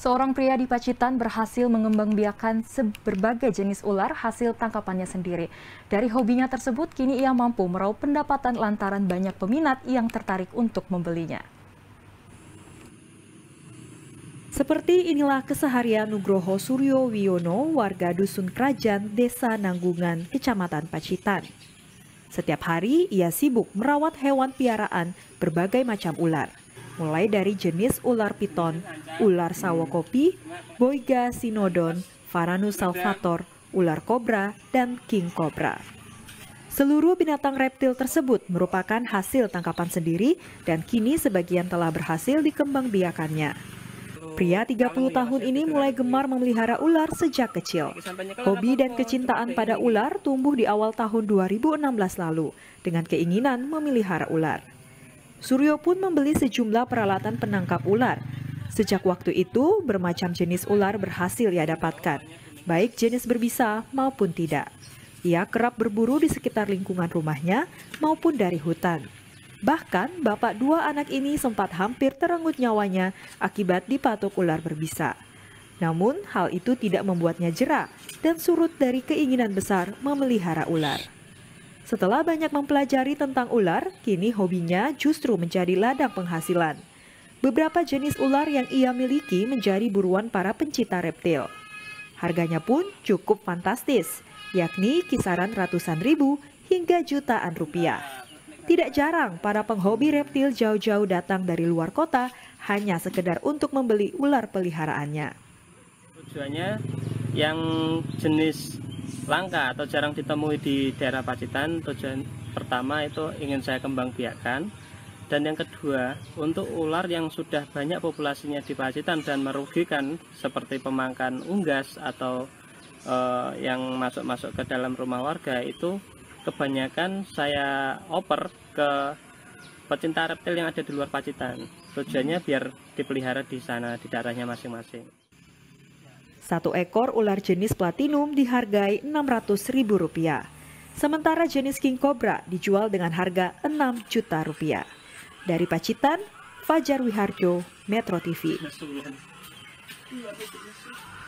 Seorang pria di Pacitan berhasil mengembangbiakan berbagai jenis ular hasil tangkapannya sendiri. Dari hobinya tersebut, kini ia mampu meraup pendapatan lantaran banyak peminat yang tertarik untuk membelinya. Seperti inilah keseharian Nugroho Suryo Wiono, warga Dusun Krajan, Desa Nanggungan, Kecamatan Pacitan. Setiap hari ia sibuk merawat hewan piaraan berbagai macam ular mulai dari jenis ular piton, ular sawo kopi, boiga sinodon, varanus salvator, ular kobra, dan king kobra. Seluruh binatang reptil tersebut merupakan hasil tangkapan sendiri dan kini sebagian telah berhasil dikembang Pria 30 tahun ini mulai gemar memelihara ular sejak kecil. Hobi dan kecintaan pada ular tumbuh di awal tahun 2016 lalu dengan keinginan memelihara ular. Suryo pun membeli sejumlah peralatan penangkap ular. Sejak waktu itu, bermacam jenis ular berhasil ia dapatkan, baik jenis berbisa maupun tidak. Ia kerap berburu di sekitar lingkungan rumahnya maupun dari hutan. Bahkan, bapak dua anak ini sempat hampir terenggut nyawanya akibat dipatok ular berbisa. Namun, hal itu tidak membuatnya jera dan surut dari keinginan besar memelihara ular. Setelah banyak mempelajari tentang ular, kini hobinya justru menjadi ladang penghasilan. Beberapa jenis ular yang ia miliki menjadi buruan para pencinta reptil. Harganya pun cukup fantastis, yakni kisaran ratusan ribu hingga jutaan rupiah. Tidak jarang para penghobi reptil jauh-jauh datang dari luar kota hanya sekedar untuk membeli ular peliharaannya. Tujuannya yang jenis langka atau jarang ditemui di daerah Pacitan. Tujuan pertama itu ingin saya kembang biakan. Dan yang kedua, untuk ular yang sudah banyak populasinya di Pacitan dan merugikan seperti pemangkan unggas atau eh, yang masuk-masuk ke dalam rumah warga itu kebanyakan saya oper ke pecinta reptil yang ada di luar Pacitan. Tujuannya biar dipelihara di sana di daerahnya masing-masing. Satu ekor ular jenis platinum dihargai Rp600.000. Sementara jenis king cobra dijual dengan harga rp 6 juta rupiah. Dari Pacitan, Fajar Wiharjo, Metro TV.